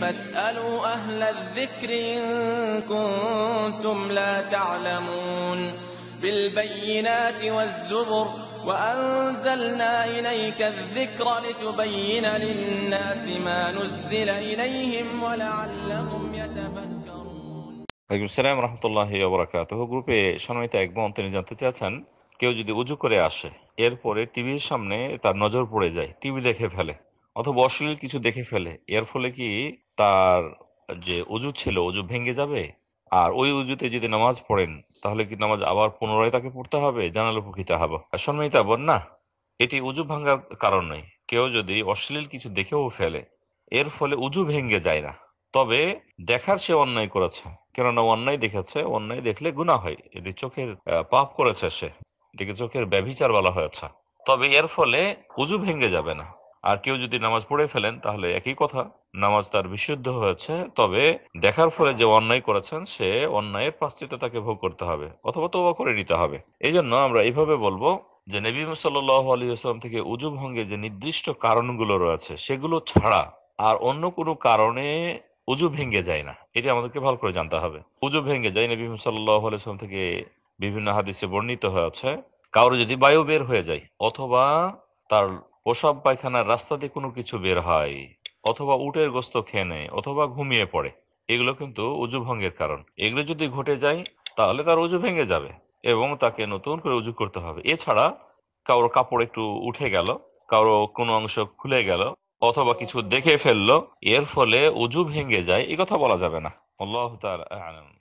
فاسألوا أهل الذكر إن كنتم لا تعلمون بالبينات والزبر وأنزلنا إليك الذكر لتبين للناس ما نزل إليهم ولعلهم يتفكرون عليكم السلام ورحمة الله وبركاته جروبي شنويت أكبر জানতে চাচ্ছেন কেউ যদি উজু করে আসে এরপরে টিভির সামনে তার নজর পড়ে যায় টিভি দেখে ফেলে অথবা অশ্লীল কিছু দেখে ফেলে এর ফলে কি তার যে অজু ছিল অজু ভেঙে যাবে আর ওই উজুতে যদি নামাজ পড়েন তাহলে কি নামাজ আবার পুনরায় তাকে পড়তে হবে জানালে পুকিতে হবে সম্মানিতা বোন না এটি উজু ভাঙ্গার কারণ নয় কেউ যদি অশ্লীল কিছু দেখেও ফেলে এর ফলে উজু ভেঙ্গে যায় না তবে দেখার সে অন্যায় করেছে কেননা অন্যায় দেখেছে অন্যায় দেখলে গুণা হয় এটি চোখের পাপ করেছে সে এটিকে চোখের ব্যভিচার বলা হয়েছে তবে এর ফলে উজু ভেঙ্গে যাবে না আর কেউ যদি নামাজ পড়ে ফেলেন তাহলে একই কথা নামাজ তার বিশুদ্ধ হয়েছে তবে দেখার ফলে যে অন্যায় করেছেন সে অন্যায়ের প্রাশ্চিত্য তাকে ভোগ করতে হবে অথবা তোবা করে নিতে হবে এই জন্য আমরা এইভাবে বলবো যে নবী সাল আলী আসসালাম থেকে উজু ভঙ্গে যে নির্দিষ্ট কারণগুলো রয়েছে সেগুলো ছাড়া আর অন্য কোনো কারণে উজু ভেঙ্গে যায় না এটি আমাদেরকে ভালো করে জানতে হবে উজু ভেঙ্গে যায় নবী সাল্লাম থেকে বিভিন্ন হাদিসে বর্ণিত হয়েছে কারো যদি বায়ু বের হয়ে যায় অথবা তার প্রসব পায়খানার রাস্তা দিয়ে কোনো কিছু বের হয় অথবা উটের গোস্ত খেয়ে নেয় অথবা ঘুমিয়ে পড়ে এগুলো কিন্তু উজু ভঙ্গের কারণ এগুলো যদি ঘটে যায় তাহলে তার উজু ভেঙে যাবে এবং তাকে নতুন করে উজু করতে হবে এছাড়া কারোর কাপড় একটু উঠে গেল কারো কোনো অংশ খুলে গেল অথবা কিছু দেখে ফেললো এর ফলে উজু ভেঙে যায় এ কথা বলা যাবে না আল্লাহ তার